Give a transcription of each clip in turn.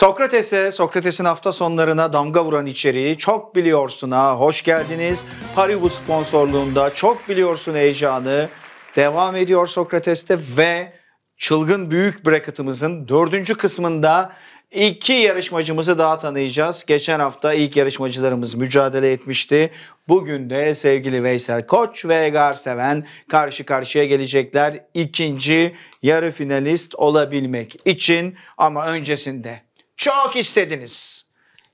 Sokrates'e, Sokrates'in hafta sonlarına damga vuran içeriği Çok Biliyorsun'a hoş geldiniz. Paribu sponsorluğunda Çok Biliyorsun heyecanı devam ediyor Sokrates'te ve çılgın büyük bracket'ımızın dördüncü kısmında iki yarışmacımızı daha tanıyacağız. Geçen hafta ilk yarışmacılarımız mücadele etmişti. Bugün de sevgili Veysel Koç ve Egar Seven karşı karşıya gelecekler. İkinci yarı finalist olabilmek için ama öncesinde çok istediniz.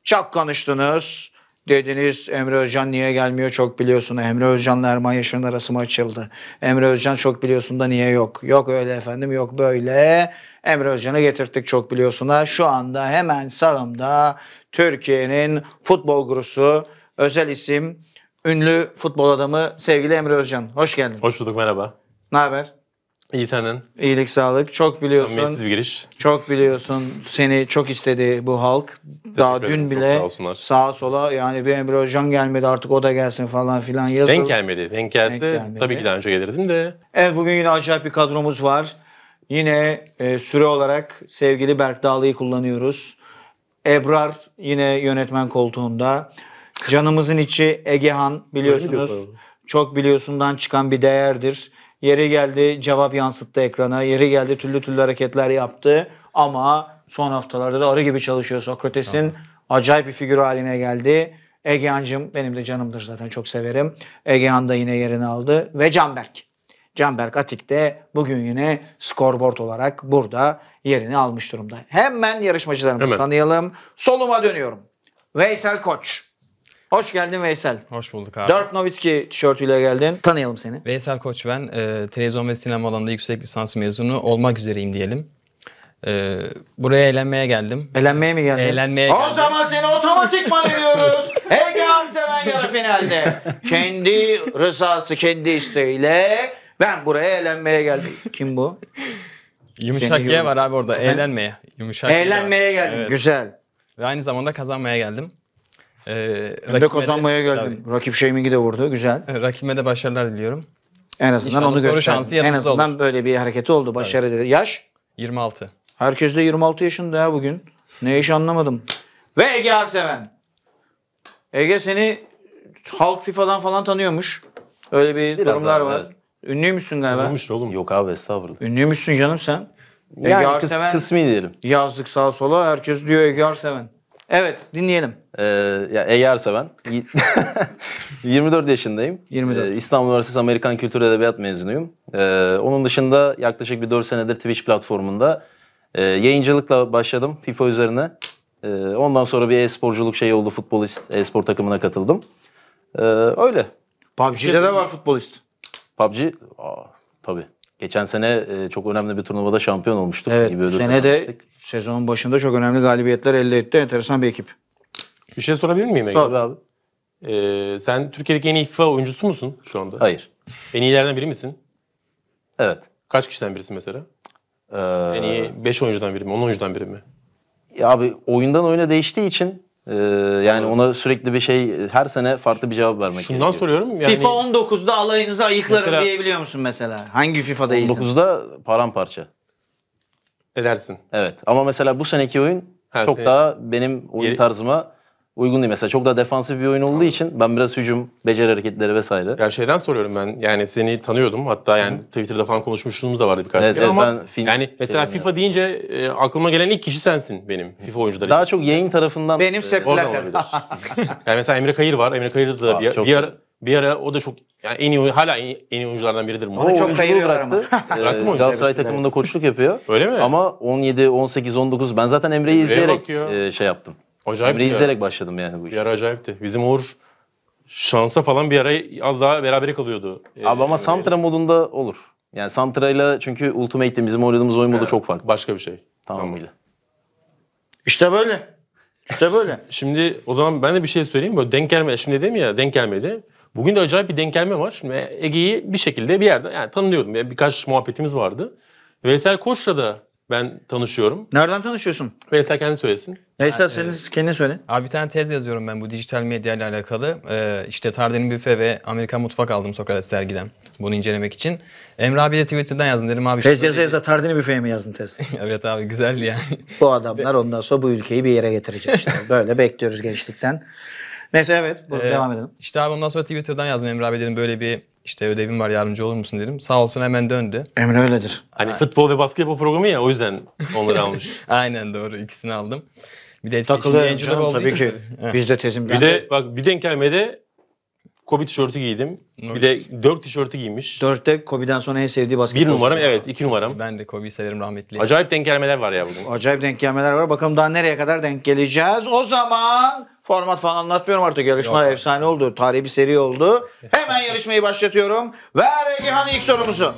Çok konuştunuz. Dediniz Emre Özcan niye gelmiyor çok biliyorsun. Emre Özcan'la Erman Yaşar'ın arası mı açıldı? Emre Özcan çok biliyorsun da niye yok? Yok öyle efendim yok böyle. Emre Özcan'ı getirttik çok biliyorsun da. Şu anda hemen sağımda Türkiye'nin futbol gurusu özel isim ünlü futbol adamı sevgili Emre Özcan. Hoş geldin. Hoş bulduk merhaba. Ne haber? İyi senin İyilik sağlık. Çok biliyorsun. Samimiyetsiz bir giriş. Çok biliyorsun. Seni çok istedi bu halk. Daha dün ederim. bile sağ sağa sola yani bir Emre Özcan gelmedi artık o da gelsin falan filan yazıldı. Denk gelmedi. Denk gelse Denk gelmedi. tabii ki daha önce gelirdim de. Evet bugün yine acayip bir kadromuz var. Yine e, süre olarak sevgili Berk Dağlı'yı kullanıyoruz. Ebrar yine yönetmen koltuğunda. Canımızın içi Egehan biliyorsunuz. çok biliyorsundan çıkan bir değerdir. Yeri geldi cevap yansıttı ekrana. Yeri geldi türlü türlü hareketler yaptı. Ama son haftalarda da arı gibi çalışıyor. Sokrates'in tamam. acayip bir figür haline geldi. Egehan'cığım benim de canımdır zaten çok severim. Egehan da yine yerini aldı. Ve Canberk. Canberk Atik de bugün yine scoreboard olarak burada yerini almış durumda. Hemen yarışmacılarımızı Hemen. tanıyalım. Soluma dönüyorum. Veysel Koç. Hoş geldin Veysel. Hoş bulduk abi. Dört Nowitzki tişörtüyle geldin. Tanıyalım seni. Veysel Koç ben. E, televizyon ve sinema alanında yüksek lisans mezunu olmak üzereyim diyelim. E, buraya eğlenmeye geldim. Eğlenmeye mi geldin? Eğlenmeye o zaman seni otomatikman ediyoruz. Egehan Seven yarı finalde. kendi rızası, kendi isteğiyle ben buraya eğlenmeye geldim. Kim bu? Yumuşak Seni var abi orada. Eğlenmeye. Yumuşak Eğlenmeye geldim. Evet. Güzel. Ve aynı zamanda kazanmaya geldim. Ee, Emre Kozanma'ya geldim. Tabii. Rakip Şeyming'i de vurdu. Güzel. Ee, rakibime de başarılar diliyorum. En azından İnşallah onu gösterdi. Şansı en azından olur. böyle bir hareketi oldu. Başarı dedi. Yaş? 26. Herkes de 26 yaşında ya bugün. Ne iş anlamadım. Ve Ege Arseven. Ege seni halk FIFA'dan falan tanıyormuş. Öyle bir Biraz durumlar var. Ünlü müsün galiba. Ünlüymüş oğlum. Yok abi estağfurullah. müsün canım sen. Yani Arseven, kıs, kısmi diyelim. Yazdık sağa sola herkes diyor Ege Arseven. Evet dinleyelim. Ee, ya eğer seven. 24 yaşındayım. 24. Ee, İstanbul Üniversitesi Amerikan Kültür Edebiyat mezunuyum. Ee, onun dışında yaklaşık bir 4 senedir Twitch platformunda e, yayıncılıkla başladım FIFA üzerine. E, ondan sonra bir e-sporculuk şeyi oldu. Futbolist e-spor takımına katıldım. E, öyle. PUBG'de de var futbolist. PUBG? Aa, tabii. Geçen sene e, çok önemli bir turnuvada şampiyon olmuştuk. Evet, İyi sene de sezonun başında çok önemli galibiyetler elde etti. Enteresan bir ekip. Bir şey sorabilir miyim? Sor abi. Ee, sen Türkiye'deki en iyi FIFA oyuncusu musun şu anda? Hayır. En iyilerden biri misin? Evet. Kaç kişiden birisi mesela? Ee... En iyi 5 oyuncudan biri mi? 10 oyuncudan biri mi? Ya abi oyundan oyuna değiştiği için ee, yani ona sürekli bir şey her sene farklı bir cevap vermek Şundan gerekiyor. soruyorum yani FIFA 19'da alayınızı ayıklarım Mesela- diyebiliyor musun mesela? Hangi FIFA'dayız? değilsin? 19'da paramparça. edersin. Evet ama mesela bu seneki oyun Her çok sene- daha benim oyun Yeri- tarzıma uygun değil. Mesela çok daha defansif bir oyun olduğu için ben biraz hücum, beceri hareketleri vesaire. Ya şeyden soruyorum ben. Yani seni tanıyordum. Hatta yani Hı. Twitter'da falan konuşmuşluğumuz da vardı birkaç evet, kere evet, ama film yani mesela FIFA ya. deyince e, aklıma gelen ilk kişi sensin benim FIFA oyuncuları. Daha çok yayın tarafından benim e, Sepp yani mesela Emre Kayır var. Emre Kayır da Aa, bir, bir ara bir ara o da çok yani en iyi hala en iyi, oyunculardan biridir bu. Onu çok kayırıyorlar ama. Bıraktı e, mı Galatasaray takımında koçluk yapıyor. Öyle mi? Ama 17, 18, 19 ben zaten Emre'yi izleyerek e, şey yaptım. Acayip. Emre'yi izleyerek başladım yani bu işe. Bir ara acayipti. Bizim Uğur şansa falan bir ara az daha berabere kalıyordu. Ee, Abi ama Emre'yle. Santra modunda olur. Yani ile çünkü Ultimate'de bizim oynadığımız oyun modu Evet. çok farklı. Başka bir şey. Tamamıyla. İşte böyle. İşte böyle. Şimdi o zaman ben de bir şey söyleyeyim. Böyle denk gelme, şimdi dedim ya denk gelmedi. Bugün de acayip bir denk gelme var. Şimdi Ege'yi bir şekilde bir yerde yani tanınıyordum. Yani birkaç muhabbetimiz vardı. Veysel Koç'la da ben tanışıyorum. Nereden tanışıyorsun? Veysel kendi söylesin. Neyse istersen ee, kendi söyle. Abi bir tane tez yazıyorum ben bu dijital medya ile alakalı. Ee, işte Tarden'in büfe ve Amerikan mutfak aldım Sokrates sergiden. Bunu incelemek için. Emre abi de Twitter'dan yazdım dedim abi. Tez yazı yazı Tarden'in büfeye mi yazdın tez? evet abi güzeldi yani. Bu adamlar ondan sonra bu ülkeyi bir yere getirecek işte. Böyle bekliyoruz gençlikten. Neyse evet bu, ee, devam edelim. İşte abi ondan sonra Twitter'dan yazdım Emre abi dedim böyle bir işte ödevim var yardımcı olur musun dedim. Sağ olsun hemen döndü. Emre öyledir. Hani Aa. futbol ve basketbol programı ya o yüzden onları almış. Aynen doğru ikisini aldım. Bir de takılı canım tabii ki. Biz de tezim. Bir de bak bir denk gelmede Kobe tişörtü giydim. Evet. Bir de Dirk tişörtü giymiş. Dirk'te Kobe'den sonra en sevdiği basketbolcu. Bir numaram evet iki numaram. Ben de Kobe'yi severim rahmetli. Acayip denk gelmeler var ya bugün. Acayip denk gelmeler var. Bakalım daha nereye kadar denk geleceğiz. O zaman format falan anlatmıyorum artık. Yarışma Yok. efsane oldu. Tarihi bir seri oldu. Hemen yarışmayı başlatıyorum. Ver Egihan ilk sorumuzu.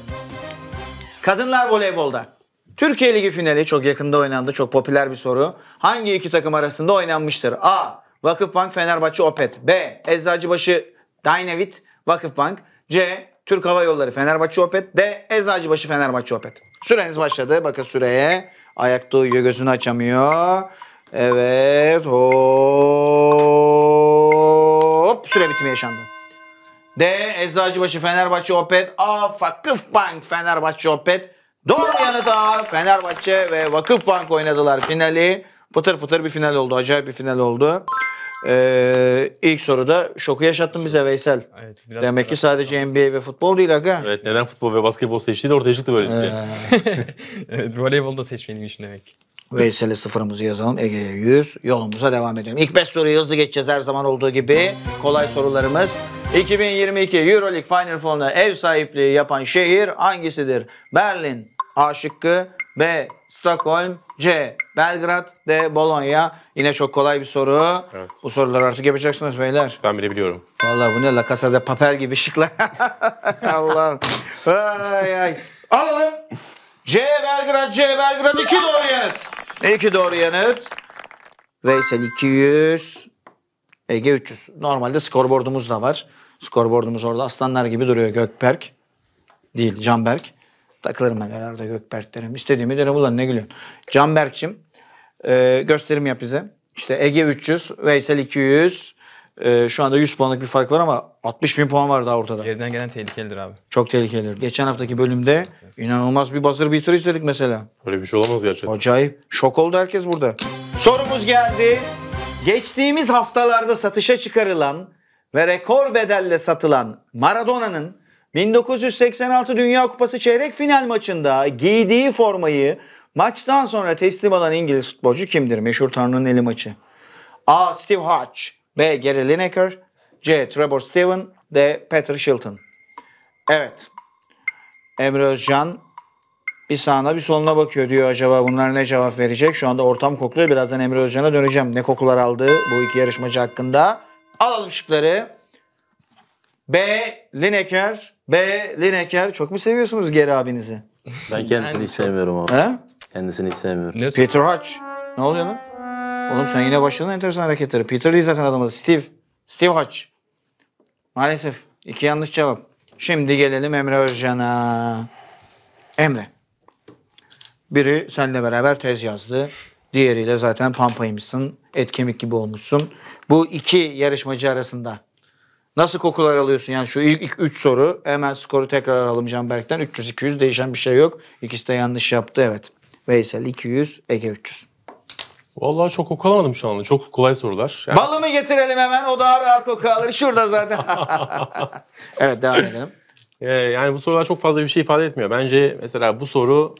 Kadınlar voleybolda Türkiye Ligi finali çok yakında oynandı. Çok popüler bir soru. Hangi iki takım arasında oynanmıştır? A. Vakıfbank Fenerbahçe Opet. B. Eczacıbaşı Dynavit Vakıfbank. C. Türk Hava Yolları Fenerbahçe Opet. D. Eczacıbaşı Fenerbahçe Opet. Süreniz başladı. Bakın süreye. Ayakta uyuyor gözünü açamıyor. Evet. Hop. Süre bitimi yaşandı. D. Eczacıbaşı Fenerbahçe Opet. A. Vakıfbank Fenerbahçe Opet. Doğru yanı Fenerbahçe ve Vakıfbank oynadılar finali. Pıtır pıtır bir final oldu. Acayip bir final oldu. Ee, ilk soruda şoku yaşattın bize Veysel. Evet, biraz Demek ki sadece NBA ve futbol değil aga. Evet neden futbol ve basketbol seçtiği ortaya çıktı böylelikle. Ee. evet, voleybolu da seçmeliymiş demek. Veysel'e sıfırımızı yazalım. Ege'ye 100. Yolumuza devam edelim. İlk 5 soruyu hızlı geçeceğiz her zaman olduğu gibi. Kolay sorularımız. 2022 Euroleague Final Four'una ev sahipliği yapan şehir hangisidir? Berlin, A şıkkı. B. Stockholm. C. Belgrad. D. Bologna. Yine çok kolay bir soru. Evet. Bu soruları artık yapacaksınız beyler. Ben bile biliyorum. Vallahi bu ne la Casa de Papel gibi şıklar. Allah'ım. ay ay. Alalım. C. Belgrad. C. Belgrad. iki doğru yanıt. İki doğru yanıt. Veysel 200. Ege 300. Normalde skorboardumuz da var. Skorboardumuz orada aslanlar gibi duruyor Gökberk. Değil Canberk. Takılırım ben Arda Gökberk derim. İstediğimi derim ulan ne gülüyorsun. Canberk'cim e, gösterim yap bize. İşte Ege 300, Veysel 200. E, şu anda 100 puanlık bir fark var ama 60 bin puan var daha ortada. Geriden gelen tehlikelidir abi. Çok tehlikelidir. Geçen haftaki bölümde inanılmaz bir buzzer beater izledik mesela. Öyle bir şey olamaz gerçekten. Acayip. Şok oldu herkes burada. Sorumuz geldi. Geçtiğimiz haftalarda satışa çıkarılan ve rekor bedelle satılan Maradona'nın 1986 Dünya Kupası çeyrek final maçında giydiği formayı maçtan sonra teslim alan İngiliz futbolcu kimdir? Meşhur Tanrı'nın eli maçı. A. Steve Hodge B. Gary Lineker C. Trevor Steven D. Peter Shilton Evet. Emre Özcan bir sağına bir soluna bakıyor diyor acaba bunlar ne cevap verecek? Şu anda ortam kokluyor. Birazdan Emre Özcan'a döneceğim. Ne kokular aldı bu iki yarışmacı hakkında? Alalım şıkları. B. Lineker. B. Lineker. Çok mu seviyorsunuz Geri abinizi? Ben kendisini hiç sevmiyorum abi. He? Kendisini hiç sevmiyorum. Ne? Peter Hutch. Ne oluyor lan? Oğlum sen yine başladın enteresan hareketleri. Peter değil zaten adamı. Steve. Steve Hutch. Maalesef. iki yanlış cevap. Şimdi gelelim Emre Özcan'a. Emre. Biri seninle beraber tez yazdı. Diğeriyle zaten pampaymışsın. Et kemik gibi olmuşsun. Bu iki yarışmacı arasında Nasıl kokular alıyorsun? Yani şu ilk, ilk 3 soru hemen skoru tekrar alalım Canberk'ten. 300-200 değişen bir şey yok. İkisi de yanlış yaptı evet. Veysel 200, Ege 300. Vallahi çok kokalamadım şu anda. Çok kolay sorular. Yani... Balımı getirelim hemen. O daha rahat koku alır. Şurada zaten. evet devam edelim. Ee, yani bu sorular çok fazla bir şey ifade etmiyor. Bence mesela bu soru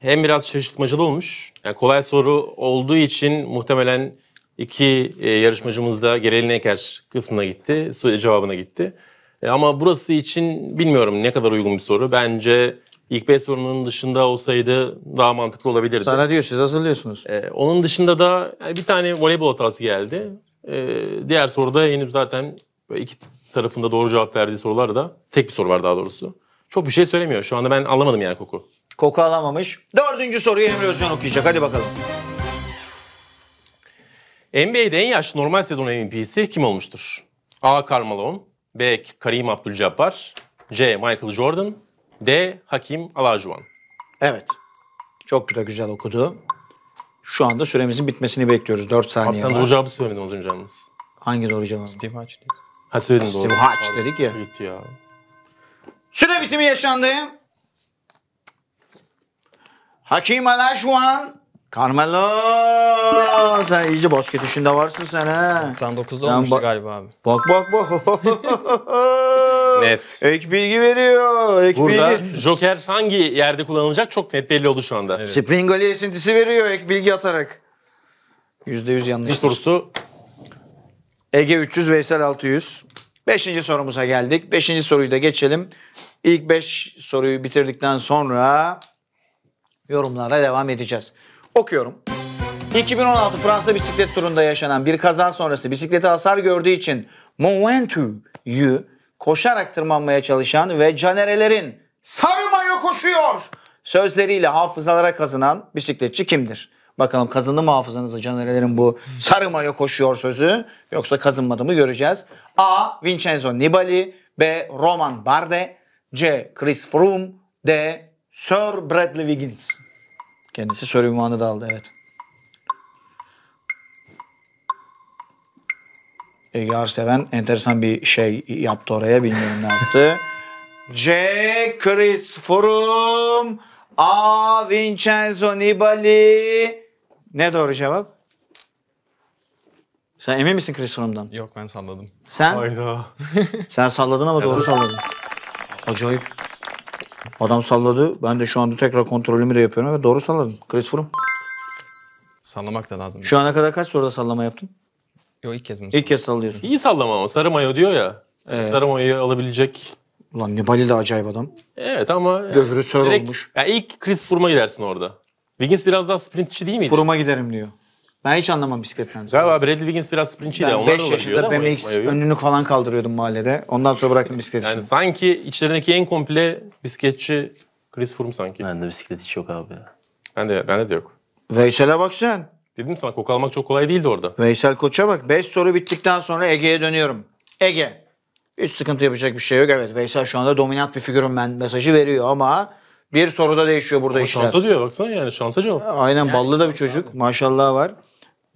hem biraz şaşırtmacalı olmuş. Yani kolay soru olduğu için muhtemelen İki e, yarışmacımız da gereline eker kısmına gitti, cevabına gitti. E, ama burası için bilmiyorum ne kadar uygun bir soru. Bence ilk beş sorunun dışında olsaydı daha mantıklı olabilirdi. Sana diyor siz hazırlıyorsunuz. E, onun dışında da yani e, bir tane voleybol hatası geldi. E, diğer soruda henüz zaten iki tarafında doğru cevap verdiği sorular da tek bir soru var daha doğrusu. Çok bir şey söylemiyor. Şu anda ben anlamadım yani koku. Koku alamamış. Dördüncü soruyu Emre Özcan okuyacak. Hadi bakalım. NBA'de en yaşlı normal sezon MVP'si kim olmuştur? A. Karl B. Karim Abdul-Jabbar, C. Michael Jordan, D. Hakim Olajuwon. Evet. Çok da güzel okudu. Şu anda süremizin bitmesini bekliyoruz. 4 saniye Abi sen doğru cevabı söylemedin az önce yalnız. Hangi doğru cevabı? Steve Hatch dedi. Ha söyledin doğru. Steve Hatch dedik ya. Bitti ya. Süre bitimi yaşandı. Hakim Olajuwon Carmelo sen iyice basket işinde varsın sen ha. Sen 9'da olmuştu galiba abi. Bak bak bak. Net. Ek bilgi veriyor. Ek Burada bilgi. Joker hangi yerde kullanılacak çok net belli oldu şu anda. Evet. Springali esintisi veriyor ek bilgi atarak. %100 yanlış. Bir sorusu Ege 300, Veysel 600. Beşinci sorumuza geldik. Beşinci soruyu da geçelim. İlk beş soruyu bitirdikten sonra yorumlara devam edeceğiz. Okuyorum. 2016 Fransa bisiklet turunda yaşanan bir kaza sonrası bisikleti hasar gördüğü için Moventu'yu koşarak tırmanmaya çalışan ve canerelerin sarmaya koşuyor sözleriyle hafızalara kazınan bisikletçi kimdir? Bakalım kazındı mı hafızanıza canerelerin bu sarımaya koşuyor sözü yoksa kazınmadı mı göreceğiz. A. Vincenzo Nibali B. Roman Bardet C. Chris Froome D. Sir Bradley Wiggins Kendisi soru ünvanı da aldı evet. Ege Arseven enteresan bir şey yaptı oraya. Bilmiyorum ne yaptı. C. Chris Froome. A. Vincenzo Nibali. Ne doğru cevap? Sen emin misin Chris Froome'dan? Yok ben salladım. Sen? Hayda. Sen salladın ama doğru salladın. Acayip. Adam salladı. Ben de şu anda tekrar kontrolümü de yapıyorum ve doğru salladım. Chris Froome. Sallamak da lazım. Şu ana kadar kaç soruda sallama yaptın? Yo ilk kez mi? İlk kez sallıyorsun. İyi sallama ama sarı mayo diyor ya. Ee, sarı mayoyu alabilecek. Ulan Nibali de acayip adam. Evet ama. Öbürü sör direkt, olmuş. Yani ilk Chris Froome'a e gidersin orada. Wiggins biraz daha sprintçi değil miydi? Froome'a e giderim diyor. Ben hiç anlamam bisikletten. Galiba Bradley Wiggins biraz sprintçiydi. Ben 5 yaşında BMX önünü falan kaldırıyordum mahallede. Ondan sonra bıraktım bisiklet işini. Yani sanki içlerindeki en komple bisikletçi Chris Froome sanki. Ben de bisiklet hiç yok abi ya. Ben de, bende de yok. Veysel'e bak sen. Dedim sana koku almak çok kolay değildi orada. Veysel Koç'a bak. 5 soru bittikten sonra Ege'ye dönüyorum. Ege. Hiç sıkıntı yapacak bir şey yok. Evet Veysel şu anda dominant bir figürüm ben mesajı veriyor ama bir soruda değişiyor burada ama işler. Şansa diyor baksana yani şansa cevap. Aynen yani ballı da bir çocuk. Abi. Maşallah var.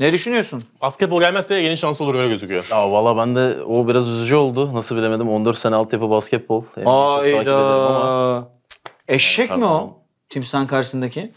Ne düşünüyorsun? Basketbol gelmezse yeni şansı olur öyle gözüküyor. Ya valla ben de o biraz üzücü oldu. Nasıl bilemedim 14 sene altyapı basketbol. Yani Ayda. Eşek mi o? Timsahın karşısındaki.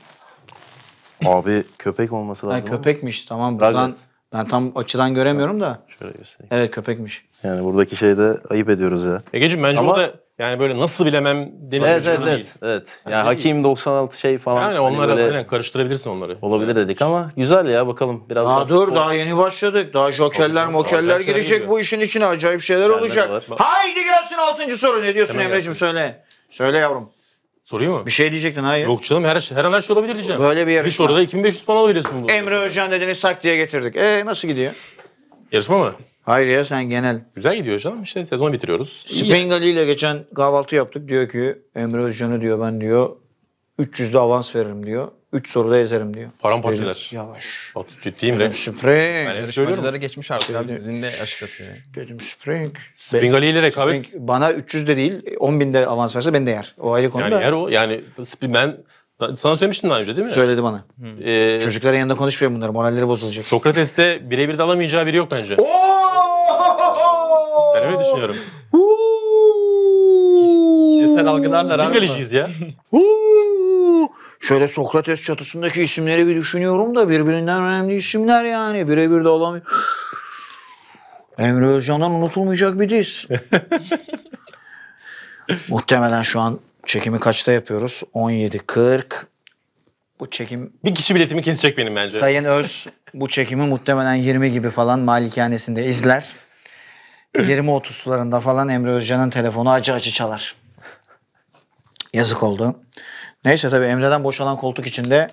Abi köpek olması lazım. Ha, köpekmiş tamam. Buradan ben tam açıdan göremiyorum da. Şöyle göstereyim. Evet köpekmiş. Yani buradaki şeyde ayıp ediyoruz ya. Egeciğim bence Ama... burada. Yani böyle nasıl bilemem deniz evet, evet, değil. Evet, evet. Yani, yani şey Hakim 96 şey falan. Yani onları hani böyle... karıştırabilirsin onları. Olabilir dedik ama güzel ya bakalım biraz daha. daha dur daha yeni başladık. Daha jokerler, mokerler girecek bu işin içine acayip şeyler yani olacak. Var. Haydi gelsin 6. soru. Ne diyorsun Emre'cim söyle. Söyle yavrum. Soruyu mu? Bir şey diyecektin hayır. Yok canım her, her an her şey olabilir diyeceğim. Böyle bir yarışma. Bir soruda 2500 puan alabiliyorsun. Bu Emre Özcan dediğini tak diye getirdik. E nasıl gidiyor? Yarışma mı? Hayır ya sen genel. Güzel gidiyor canım. işte sezonu bitiriyoruz. Spengali ile geçen kahvaltı yaptık. Diyor ki Emre Özcan'ı diyor ben diyor 300'de avans veririm diyor. 3 soruda ezerim diyor. Paramparça eder. Yavaş. Bak ciddiyim Dedim Spring. Ben geçmiş artık abi sizinle açıkçası. yani. Dedim Spring. Spingali ile rekabet. Spring bana 300 de değil 10 binde avans verse ben de yer. O ayrı konu Yani da. yer o. Yani ben sana söylemiştin daha önce değil mi? Söyledi bana. Hmm. Ee, Çocukların yanında konuşmayın bunları. Moralleri bozulacak. Sokrates'te birebir de alamayacağı biri yok bence. Ben öyle düşünüyorum. Kişisel algılarla Singalic'iyiz ya. Şöyle Sokrates çatısındaki isimleri bir düşünüyorum da birbirinden önemli isimler yani. Birebir de olamıyor. Emre Özcan'dan unutulmayacak bir diz. Muhtemelen şu an Çekimi kaçta yapıyoruz? 17.40. Bu çekim... Bir kişi biletimi kesecek benim bence. Sayın Öz bu çekimi muhtemelen 20 gibi falan malikanesinde izler. 20-30 sularında falan Emre Özcan'ın telefonu acı acı çalar. Yazık oldu. Neyse tabii Emre'den boşalan koltuk içinde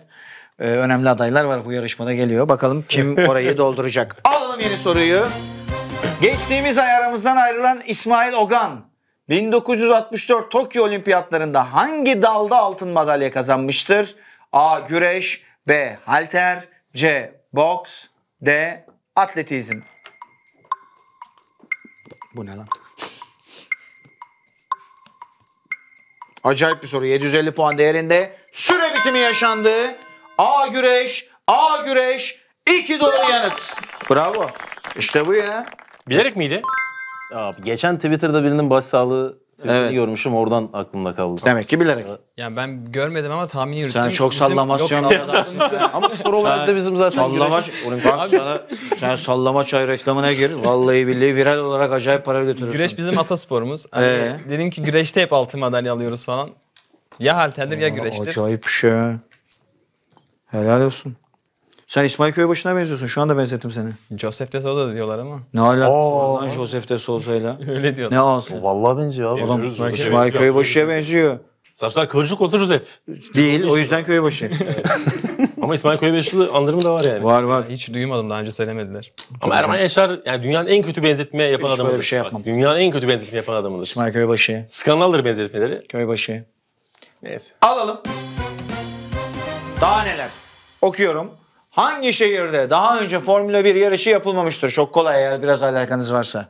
e, önemli adaylar var bu yarışmada geliyor. Bakalım kim orayı dolduracak. Alalım yeni soruyu. Geçtiğimiz ay aramızdan ayrılan İsmail Ogan 1964 Tokyo Olimpiyatlarında hangi dalda altın madalya kazanmıştır? A. Güreş B. Halter C. Boks D. Atletizm Bu ne lan? Acayip bir soru. 750 puan değerinde. Süre bitimi yaşandı. A güreş, A güreş. İki doğru yanıt. Bravo. İşte bu ya. Bilerek miydi? Ya, geçen Twitter'da birinin başsağlığı Evet. Evet. görmüşüm oradan aklımda kaldı. Demek ki bilerek. Yani ben görmedim ama tahmin yürüttüm. Sen çok Bizim- sallamasyon Yok, Ama spor olarak da bizim zaten Sallamaç, bak sana, sen sallamaç ay reklamına gir. Vallahi billahi viral olarak acayip para götürürsün. Güreş bizim atasporumuz. Hani Ee? Dedim ki güreşte hep altın madalya alıyoruz falan. Ya halterdir ya güreştir. Acayip bir şey. Helal olsun. Sen İsmail Köybaşı'na benziyorsun. Şu anda benzettim seni. Joseph de Souza diyorlar ama. Ne alakası var lan Joseph de Souza'yla? Öyle diyorlar. Ne alsın? Vallahi benziyor abi. Adam İsmail, İsmail Köybaşı'ya benziyor. Saçlar kıvırcık olsa Joseph. Değil. o yüzden Köybaşı. ama İsmail Köybaşı'lı andırımı da var yani. Var var. Hiç duymadım daha önce söylemediler. Ama Erman Yaşar yani dünyanın en kötü benzetme yapan adamı. Hiç adamıdır. böyle bir şey yapmam. dünyanın en kötü benzetme yapan adamıdır. İsmail Köybaşı. Skandaldır benzetmeleri. Köybaşı. Neyse. Alalım. Daha neler? Okuyorum. Hangi şehirde daha önce Formula 1 yarışı yapılmamıştır? Çok kolay eğer biraz alakanız varsa.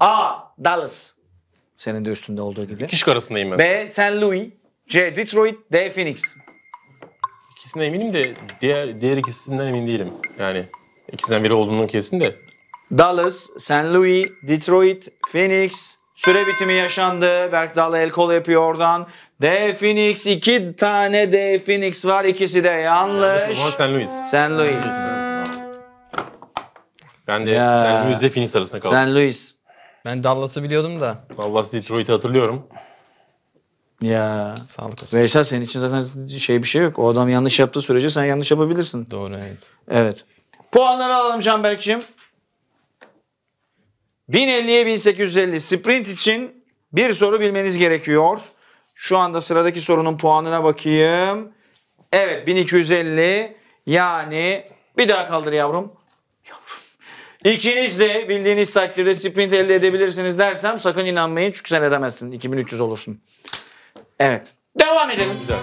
A. Dallas. Senin de üstünde olduğu gibi. İki şık arasındayım ben. B. St. Louis. C. Detroit. D. Phoenix. İkisinden eminim de diğer diğer ikisinden emin değilim. Yani ikisinden biri olduğunun kesin de. Dallas, St. Louis, Detroit, Phoenix, Süre bitimi yaşandı. Berk Dağlı el kol yapıyor oradan. D Phoenix iki tane D Phoenix var. ikisi de yanlış. San Luis. San Luis. Ben de San Luis ile Phoenix arasında kaldım. Sen Luis. Ben Dallas'ı biliyordum da. Dallas Detroit'i hatırlıyorum. Ya. Sağlık olsun. Veysel senin için zaten şey bir şey yok. O adam yanlış yaptığı sürece sen yanlış yapabilirsin. Doğru evet. Evet. Puanları alalım Canberk'ciğim. 1050'ye 1850 sprint için bir soru bilmeniz gerekiyor. Şu anda sıradaki sorunun puanına bakayım. Evet 1250 yani bir daha kaldır yavrum. İkiniz de bildiğiniz takdirde sprint elde edebilirsiniz dersem sakın inanmayın çünkü sen edemezsin. 2300 olursun. Evet. Devam edelim. Güzel.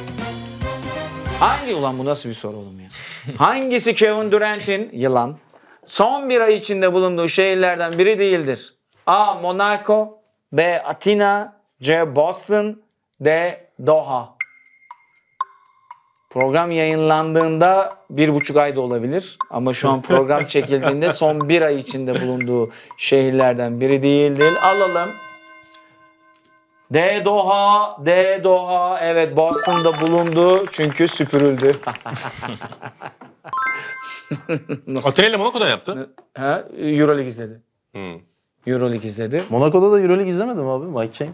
Hangi ulan bu nasıl bir soru oğlum ya? Hangisi Kevin Durant'in yılan? son bir ay içinde bulunduğu şehirlerden biri değildir. A. Monaco B. Atina C. Boston D. Doha Program yayınlandığında bir buçuk ayda olabilir. Ama şu an program çekildiğinde son bir ay içinde bulunduğu şehirlerden biri değildir. Alalım. D Doha, D Doha. Evet Boston'da bulundu çünkü süpürüldü. Nasıl? Atene Monaco'dan yaptı. Ha, Euroleague izledi. Hmm. Euroleague izledi. Monaco'da da Euroleague izlemedi mi abi Mike James?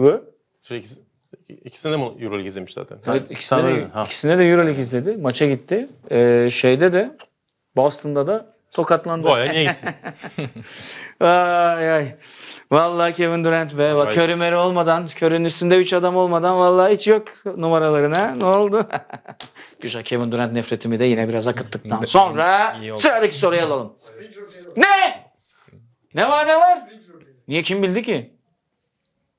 Ve? Şey, ikisi, ikisine de Euroleague izlemiş zaten. Evet, ha, ikisine, de, öyle. ha. ikisine de Euroleague izledi. Maça gitti. Ee, şeyde de Boston'da da Tokatlandı. Boya neyse. ay ay. Vallahi Kevin Durant be. Bak körü meri olmadan, körün üstünde 3 adam olmadan vallahi hiç yok numaralarına. Ne oldu? Güzel Kevin Durant nefretimi de yine biraz akıttıktan sonra sıradaki soruyu alalım. ne? Ne var ne var? Niye kim bildi ki?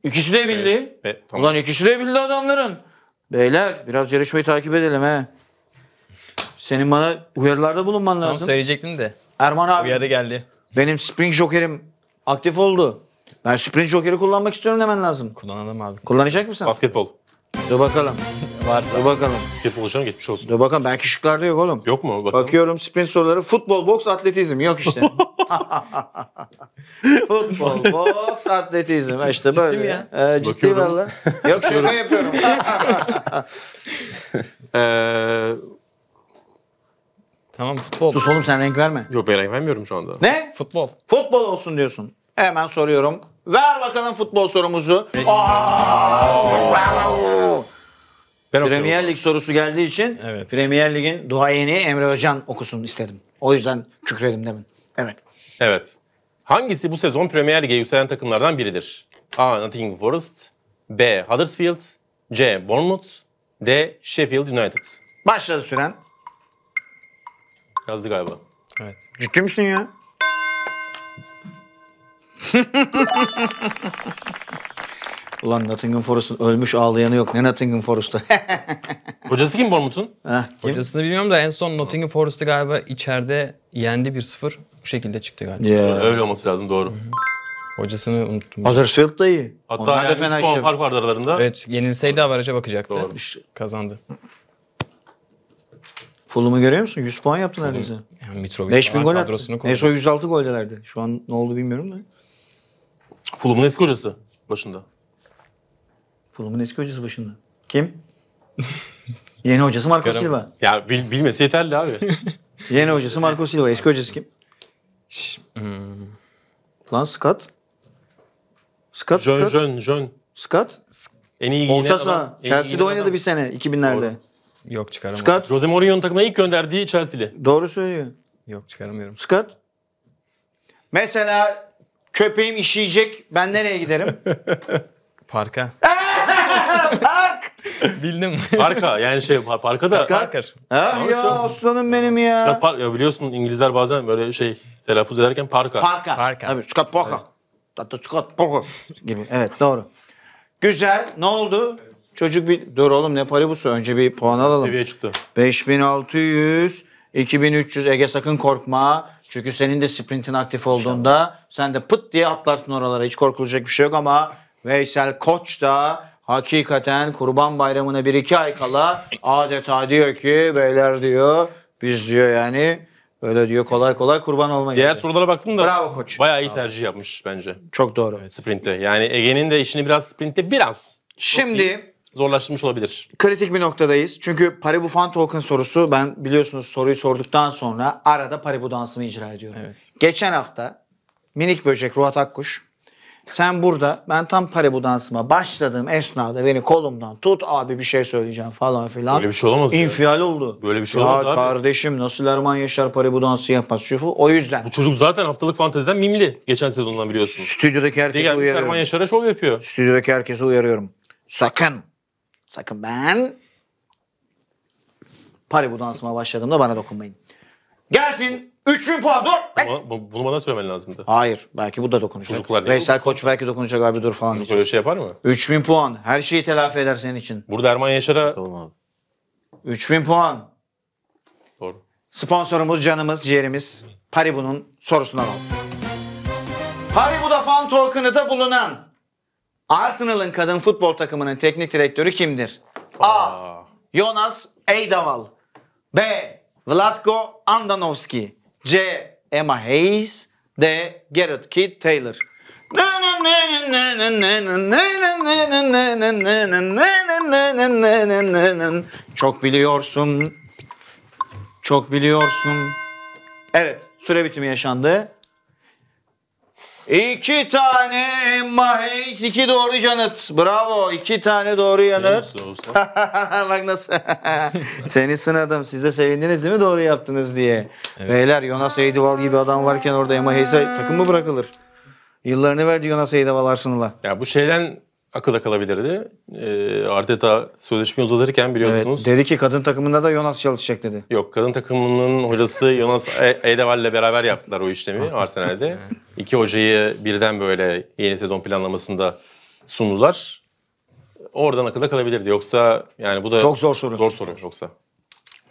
İkisi de bildi. Evet, evet, tamam. Ulan ikisi de bildi adamların. Beyler biraz yarışmayı takip edelim he. Senin bana uyarılarda bulunman lazım. Tamam söyleyecektim de. Erman abi. Uyarı geldi. Benim Spring Joker'im aktif oldu. Ben Spring Joker'i kullanmak istiyorum demen lazım. Kullanalım abi. Kullanacak mısın? Basketbol. Dur bakalım. Varsa. Dur bakalım. Basketbol hocam geçmiş olsun. Dur bakalım. Belki şıklarda yok oğlum. Yok mu? Bakalım. Bakıyorum spring soruları. Futbol, boks, atletizm. Yok işte. Futbol, boks, atletizm. İşte böyle. Ciddi mi ya? Ee, ciddi valla. Yok şaka yapıyorum. ee, Tamam futbol. Sus oğlum sen renk verme. Yok ben renk vermiyorum şu anda. Ne? Futbol. Futbol olsun diyorsun. Hemen soruyorum. Ver bakalım futbol sorumuzu. Ben Premier Lig sorusu geldiği için evet. Premier Lig'in duayeni Emre Hocan okusun istedim. O yüzden kükredim demin. Evet. Evet. Hangisi bu sezon Premier Lig'e yükselen takımlardan biridir? A. Nottingham Forest B. Huddersfield C. Bournemouth D. Sheffield United Başladı süren. Yazdı galiba. Evet. Ciddi misin ya? Ulan Nottingham Forest'ın ölmüş ağlayanı yok. Ne Nottingham Forest'ta? Hocası kim Bournemouth'un? Heh, Hocasını bilmiyorum da en son Nottingham Forest'ı galiba içeride yendi 1-0. Bu şekilde çıktı galiba. Yeah. Öyle olması lazım doğru. Hocasını unuttum. Huddersfield da iyi. Hatta Onlar yani fena fena şey- fark vardı aralarında. Evet yenilseydi avaraja bakacaktı. Doğru. Kazandı. Fulham'ı görüyor musun? 100 puan yaptı Fulham, neredeyse. Yani Mitrovic 5000 gol attı. Neyse o 106 goldelerdi. Şu an ne oldu bilmiyorum da. Fulham'ın eski hocası başında. Fulham'ın eski hocası başında. Kim? Yeni hocası Marco Silva. Ya bil, bilmesi yeterli abi. Yeni hocası Marco Silva. Eski hocası kim? Hmm. Lan Scott. Scott. Jön, Jön, Jön. Scott. En iyi Orta saha. Chelsea'de oynadı bir sene 2000'lerde. Doğru. Yok çıkaramıyorum. Scott. Jose Mourinho'nun takımına ilk gönderdiği Chelsea'li. Doğru söylüyor. Yok çıkaramıyorum. Scott. Mesela köpeğim işleyecek, Ben nereye giderim? Parka. Park. Bildim. Parka yani şey par- parka da. Scott. Parker. Ha, ya şey aslanım benim ya. Scott Park ya biliyorsun İngilizler bazen böyle şey telaffuz ederken parka. Parka. Parka. Tabii Scott Parker. Hatta Scott Parker gibi. Evet doğru. Güzel. Ne oldu? Çocuk bir dur oğlum ne paribusu önce bir puan alalım. Seviye çıktı. 5600 2300 Ege sakın korkma. Çünkü senin de sprintin aktif olduğunda sen de pıt diye atlarsın oralara. Hiç korkulacak bir şey yok ama Veysel Koç da hakikaten Kurban Bayramı'na bir iki ay kala adeta diyor ki beyler diyor biz diyor yani öyle diyor kolay kolay kurban olmayın. Diğer sorulara baktım da Bravo koç. bayağı iyi tercih yapmış bence Çok doğru. sprintte. Yani Ege'nin de işini biraz sprintte biraz Şimdi zorlaştırmış olabilir. Kritik bir noktadayız. Çünkü Paribu Fan Token sorusu ben biliyorsunuz soruyu sorduktan sonra arada Paribu dansını icra ediyorum. Evet. Geçen hafta minik böcek Ruhat Akkuş sen burada ben tam Paribu dansıma başladığım esnada beni kolumdan tut abi bir şey söyleyeceğim falan filan. Böyle bir şey olamaz. İnfial ya. oldu. Böyle bir şey ya olamaz abi. kardeşim nasıl Erman Yaşar Paribu dansı yapmaz şufu o yüzden. Bu çocuk zaten haftalık fanteziden mimli. Geçen sezondan biliyorsunuz. Stüdyodaki herkese uyarıyorum. Erman Yaşar'a şov yapıyor. Stüdyodaki herkesi uyarıyorum. Sakın Sakın ben Paribu dansıma başladığımda bana dokunmayın. Gelsin 3000 puan dur. Ama bu- bunu bana söylemen lazımdı. Hayır belki bu da dokunacak. Çocuklar niye Veysel Koç belki dokunacak abi dur falan. diyecek. Böyle şey yapar mı? 3000 puan her şeyi telafi eder senin için. Burada Erman Yaşar'a... Oğlum 3000 puan. Doğru. Sponsorumuz canımız ciğerimiz Paribu'nun sorusuna bak. Paribu'da fan token'ı da bulunan Arsenal'ın kadın futbol takımının teknik direktörü kimdir? A. Jonas Eydaval B. Vlatko Andanovski C. Emma Hayes D. Gerrit Kid Taylor Çok biliyorsun. Çok biliyorsun. Evet, süre bitimi yaşandı. İki tane Emma Hayes, iki doğru yanıt. Bravo, iki tane doğru yanıt. Bak nasıl. Seni sınadım, siz de sevindiniz değil mi doğru yaptınız diye. Evet. Beyler Jonas Eydival gibi adam varken orada Emma Hayes'e takım mı bırakılır? Yıllarını verdi Jonas Eydival Arsenal'a. Ya bu şeyden akılda kalabilirdi. E, Arteta sözleşme uzatırken biliyorsunuz. Evet, dedi ki kadın takımında da Jonas çalışacak dedi. Yok kadın takımının hocası Jonas Edeval ile beraber yaptılar o işlemi Arsenal'de. İki hocayı birden böyle yeni sezon planlamasında sundular. Oradan akılda kalabilirdi. Yoksa yani bu da çok zor soru. Zor soru yoksa.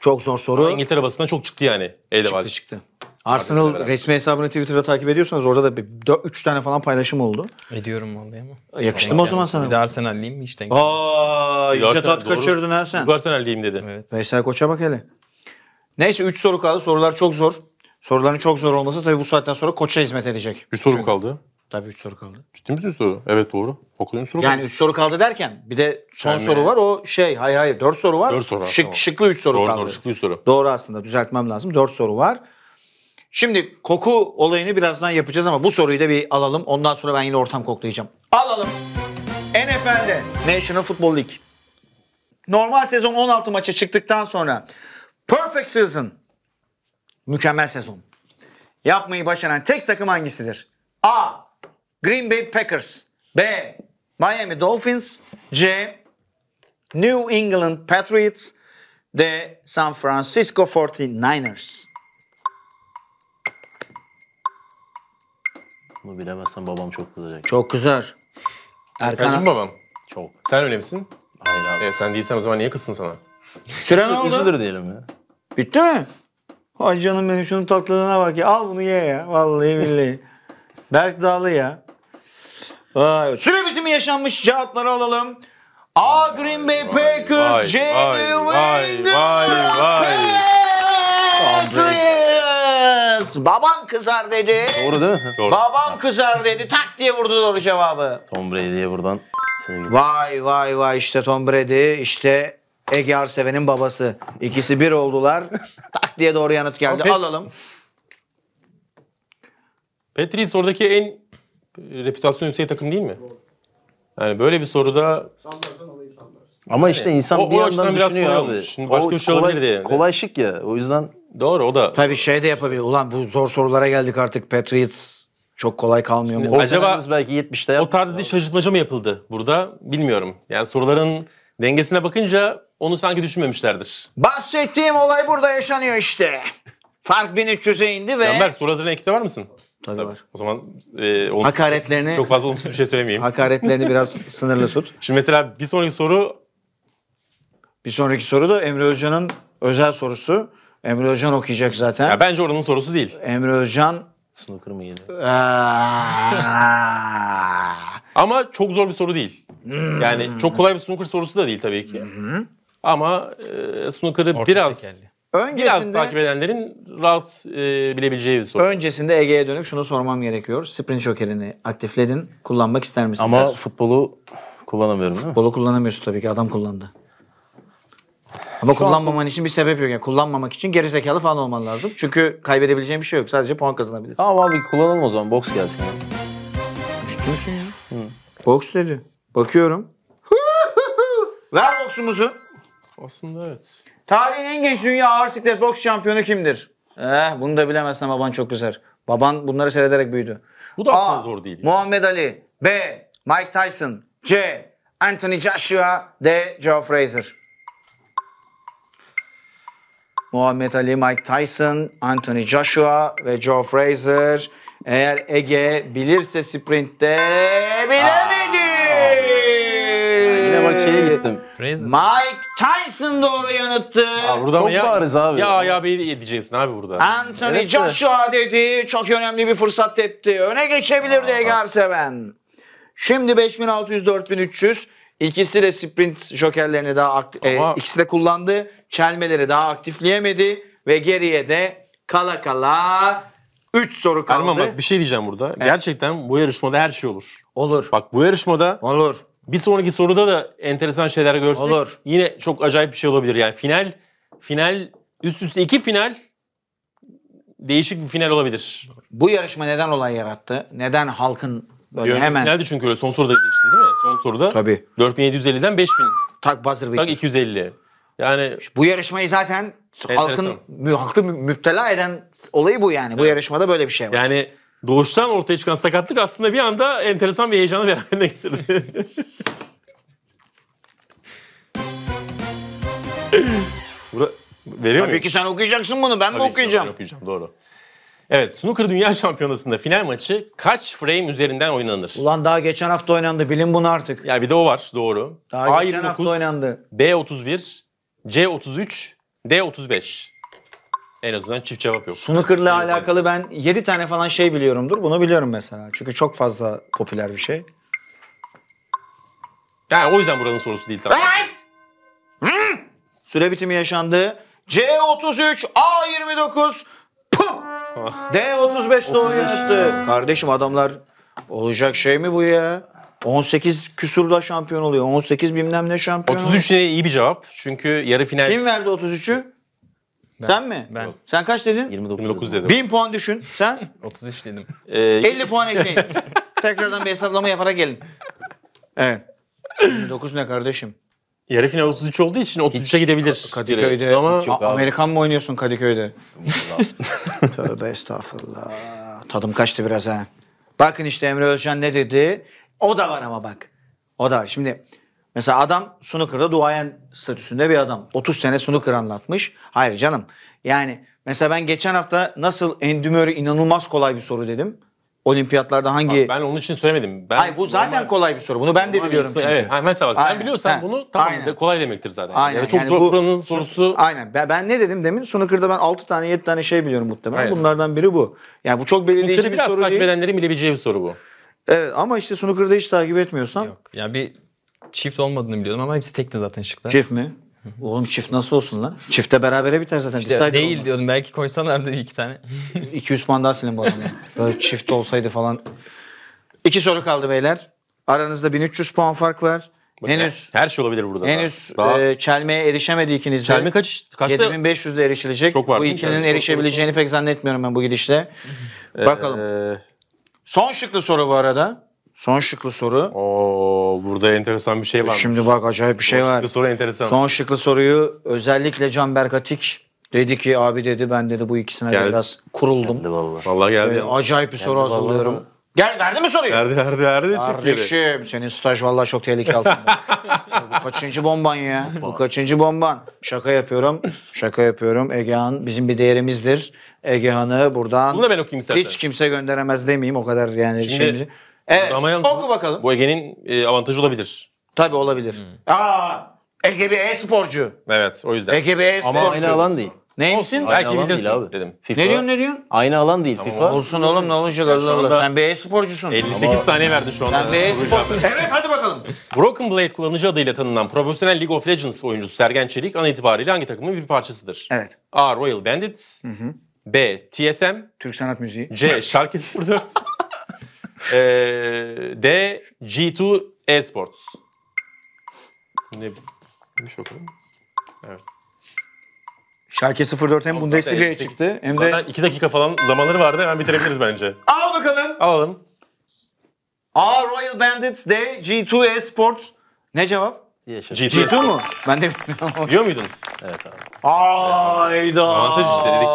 Çok zor soru. Ama İngiltere basından çok çıktı yani Edeval. Çıktı çıktı. Arsenal resmi hesabını Twitter'da takip ediyorsanız orada da 3 tane falan paylaşım oldu. Ediyorum vallahi ama. Yakıştı mı o zaman sana? Bir de Arsenal'liyim mi işte? Aa, iyice tat kaçırdın ha sen. Arsenal'liyim dedi. Evet. Veysel Koç'a bak hele. Neyse 3 soru kaldı. Sorular çok zor. Soruların çok zor olması tabii bu saatten sonra koça hizmet edecek. Bir soru Çünkü... kaldı. Tabii 3 soru kaldı. Ciddi misin 3 soru? Evet doğru. Okuduğun soru Yani 3 soru kaldı derken bir de son yani soru var o şey hayır hayır 4 soru var. 4 soru var. Şık, tamam. Şıklı 3 soru doğru, kaldı. Doğru şıklı 3 soru. Doğru aslında düzeltmem lazım. 4 soru var. Şimdi koku olayını birazdan yapacağız ama bu soruyu da bir alalım. Ondan sonra ben yine ortam koklayacağım. Alalım. NFL'de National Football League. Normal sezon 16 maça çıktıktan sonra perfect season mükemmel sezon. Yapmayı başaran tek takım hangisidir? A. Green Bay Packers. B. Miami Dolphins. C. New England Patriots. D. San Francisco 49ers. Bunu bilemezsen babam çok kızacak. Çok güzel. Erkan Kaçın babam. Çok. Sen öyle misin? Hayır abi. E, sen değilsen o zaman niye kızsın sana? Süren oldu. Üzülür diyelim ya. Bitti mi? Ay canım benim şunun tatlılığına bak ya. Al bunu ye ya. Vallahi billahi. Berk Dağlı ya. Vay. Süre bitimi yaşanmış cevapları alalım. A Green Bay Packers, J. vay, New vay, vay, vay. Baban, kızar dedi. Doğru değil mi? Doğru. Babam kızar dedi. Tak diye vurdu doğru cevabı. Tom Brady'ye buradan Vay vay vay işte Tom Brady işte Ege Arseven'in babası. İkisi bir oldular. tak diye doğru yanıt geldi. Pet Alalım. Patriots oradaki en reputasyon yüksek takım değil mi? Yani böyle bir soruda ama işte insan o, bir o yandan düşünüyor abi. Şimdi başka o, bir şey olabilir kolay, yani. Kolay şık ya. O yüzden Doğru o da. Tabii şey de yapabilir. Ulan bu zor sorulara geldik artık Patriots çok kolay kalmıyor mu? Acaba belki 70'te o tarz bir şaşırtmaca mı yapıldı burada bilmiyorum. Yani soruların dengesine bakınca onu sanki düşünmemişlerdir. Bahsettiğim olay burada yaşanıyor işte. Fark 1300'e indi ve... Canberk soru hazırlayan ekipte var mısın? Tabii, Tabii. var. O zaman e, olumsuz, Hakaretlerini- çok fazla olumsuz bir şey söylemeyeyim. Hakaretlerini biraz sınırlı tut. Şimdi mesela bir sonraki soru Bir sonraki soru da Emre Özcan'ın özel sorusu. Emre Özcan okuyacak zaten. Ya bence oranın sorusu değil. Emre Özcan... Snooker mı yedi? Ama çok zor bir soru değil. Hmm. Yani çok kolay bir snooker sorusu da değil tabii ki. Ama e, snooker'ı Orta biraz... Tekelli. Öncesinde, Biraz takip edenlerin rahat e, bilebileceği bir soru. Öncesinde Ege'ye dönüp şunu sormam gerekiyor. Sprint şokerini aktifledin. Kullanmak ister misin? Ama futbolu kullanamıyorum değil mi? Futbolu kullanamıyorsun tabii ki. Adam kullandı. Ama Şu kullanmaman an... için bir sebep yok. Yani kullanmamak için geri zekalı falan olman lazım. Çünkü kaybedebileceğin bir şey yok. Sadece puan kazanabilirsin. Aa abi kullanalım o zaman. boks gelsin. Üstü müsün ya? Hı. Box dedi. Bakıyorum. Ver boksumuzu. Aslında evet. Tarihin en genç dünya ağır siklet boks şampiyonu kimdir? Eh, bunu da bilemezsen baban çok güzel. Baban bunları seyrederek büyüdü. Bu da aslında A, zor değil. Yani. Muhammed Ali. B. Mike Tyson. C. Anthony Joshua. D. Joe Frazier. Muhammed Ali, Mike Tyson, Anthony Joshua ve Joe Fraser. Eğer Ege bilirse sprintte bilemedi. Yine bak şeye gittim. Fraser. Mike Tyson doğru yanıttı. Aa, burada Çok ya, bariz abi. Ya ya bir edeceksin abi burada. Anthony evet Joshua dedi. Çok önemli bir fırsat tepti. Öne geçebilirdi Aa. Ege Arseven. Şimdi 5600-4300. İkisi de sprint jokerlerini daha aktif, e, ikisi de kullandı. Çelmeleri daha aktifleyemedi ve geriye de kala kala 3 soru kaldı. Erman bak bir şey diyeceğim burada. Evet. Gerçekten bu yarışmada her şey olur. Olur. Bak bu yarışmada olur. Bir sonraki soruda da enteresan şeyler görsek olur. yine çok acayip bir şey olabilir. Yani final final üst üste iki final değişik bir final olabilir. Bu yarışma neden olay yarattı? Neden halkın böyle Yön, hemen... Finaldi çünkü öyle son soruda değişti değil mi? son soruda Tabii. 4750'den 5000. Tak Buzzer Tak 250. Yani Bu yarışmayı zaten Enteresan. halkın mü, halkı müptela eden olayı bu yani. Bu yarışmada böyle bir şey var. yani doğuştan ortaya çıkan sakatlık aslında bir anda enteresan bir heyecanı beraberine getirdi. Bura, veriyor Tabii muyum? ki sen okuyacaksın bunu. Ben mi Tabii ki, okuyacağım? Okuyacağım doğru. Evet, Snooker Dünya Şampiyonası'nda final maçı kaç frame üzerinden oynanır? Ulan daha geçen hafta oynandı. Bilin bunu artık. Ya bir de o var, doğru. Daha A29, hafta oynandı. B31, C33, D35. En azından çift cevap yok. Snooker'la alakalı ben 7 tane falan şey biliyorumdur. Bunu biliyorum mesela. Çünkü çok fazla popüler bir şey. Yani o yüzden buranın sorusu değil tabii. Evet! Hı? Süre bitimi yaşandı. C33, A29, D35 doğru yaptı. Kardeşim adamlar olacak şey mi bu ya? 18 küsurda şampiyon oluyor. 18 bilmem ne şampiyon. 33 de iyi bir cevap. Çünkü yarı final... Kim verdi 33'ü? Sen mi? Ben. Sen kaç dedin? 29, 29 dedim. 1000 puan düşün. Sen? 33 dedim. 50 ee, puan ekleyin. Tekrardan bir hesaplama yaparak gelin. Evet. 29 ne kardeşim? Yarı final 33 olduğu için 33'e gidebilir. Kadıköy'de ama Amerikan mı oynuyorsun Kadıköy'de? Tövbe estağfurullah. Tadım kaçtı biraz ha. Bakın işte Emre Özcan ne dedi? O da var ama bak. O da var. Şimdi mesela adam sunukırda duayen statüsünde bir adam. 30 sene sunukır anlatmış. Hayır canım. Yani mesela ben geçen hafta nasıl endümörü inanılmaz kolay bir soru dedim olimpiyatlarda hangi... Bak, ben onun için söylemedim. Ben Hayır bu zaten normal... kolay bir soru. Bunu ben de biliyorum çünkü. Evet. Ha, mesela bak aynen. sen biliyorsan ha. bunu tamam aynen. De kolay demektir zaten. Aynen. Yani çok yani zor bu, buranın sorusu... Aynen. Ben, ben ne dedim demin? Sunukır'da ben 6 tane 7 tane şey biliyorum muhtemelen. Aynen. Bunlardan biri bu. Yani bu çok belirleyici Snooker'ı bir soru değil. takip edenlerin bilebileceği bir soru bu. Evet ama işte Sunukır'da hiç takip etmiyorsan... Yok. yani bir çift olmadığını biliyordum ama hepsi tekti zaten şıklar. Çift mi? Oğlum çift nasıl olsun lan? Çifte berabere biter zaten. İşte değil olmaz. diyordum. Belki koysalardı bir iki tane. 200 puan daha silin bu adamla. Böyle çift olsaydı falan. İki soru kaldı beyler. Aranızda 1300 puan fark var. Bak, henüz her şey olabilir burada. Henüz daha. E, çelmeye erişemedi ikiniz de. Çelme kaç kaçta? 7500'de erişilecek. Çok var, bu ikinin erişebileceğini pek zannetmiyorum ben bu gidişle. Ee, Bakalım. Ee, Son şıklı soru bu arada. Son şıklı soru. Oo, burada enteresan bir şey var. Şimdi bak acayip bir şey Son var. Son şıklı soru enteresan. Son şıklı soruyu özellikle Can Berkatik dedi ki abi dedi ben dedi bu ikisine geldi. biraz kuruldum. Geldi vallahi. Vallahi geldi. Böyle acayip bir geldi soru vallahi. hazırlıyorum. Gel verdi mi soruyu? Verdi verdi verdi. Kardeşim senin staj vallahi çok tehlike altında. bu kaçıncı bomban ya? Bu kaçıncı bomban? Şaka yapıyorum. Şaka yapıyorum. Egehan bizim bir değerimizdir. Egehan'ı buradan Bunu da ben okuyayım istersen. hiç kimse gönderemez demeyeyim o kadar yani. Şimdi, şimdi Evet. Ama Oku bakalım. Bu Ege'nin e, avantajı olabilir. Tabii olabilir. Hmm. Aa, Ege bir e-sporcu. Evet o yüzden. Ege bir e-sporcu. Ama aynı alan değil. Neymişsin? Aynı Belki alan değil abi. dedim. FIFA. Ne diyorsun ne diyorsun? Aynı alan değil FIFA. Olsun oğlum ne olacak Allah Allah. Sen bir e-sporcusun. 58 saniye verdi şu anda. Sen bir e-sporcu. evet hadi bakalım. Broken Blade kullanıcı adıyla tanınan profesyonel League of Legends oyuncusu Sergen Çelik an itibariyle hangi takımın bir parçasıdır? Evet. A. Royal Bandits. Hı hı. B. TSM. Türk Sanat Müziği. C. Şarkı 04. e, D. G2 Esports. Ne bilmiş okalım. Evet. Şalke 04 hem Bundesliga'ya çıktı hem de... Zaten 2 dakika falan zamanları vardı hemen bitirebiliriz bence. Al bakalım. Alalım. A. Royal Bandits D. G2 Esports. Ne cevap? diye şaşırdım. GTO, mu? Ben de Biliyor muydun? Evet abi. Ayda. Avantaj işte dedik.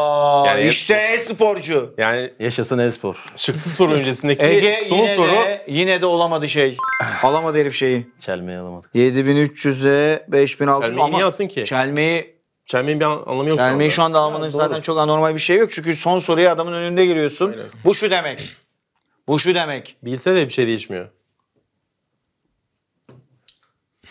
Yani işte e-sporcu. Yani yaşasın e-spor. Şıksız soru öncesindeki Ege son yine soru. De, yine de olamadı şey. alamadı herif şeyi. Çelmeyi alamadı. 7300'e 5600 Çelmeyi ama alsın ki? çelmeyi Çelmeyin bir anlamı yok. Çelmeyi şu anda almanın zaten doğru. çok anormal bir şey yok. Çünkü son soruya adamın önünde giriyorsun. Aynen. Bu şu demek. Bu şu demek. Bilse de bir şey değişmiyor.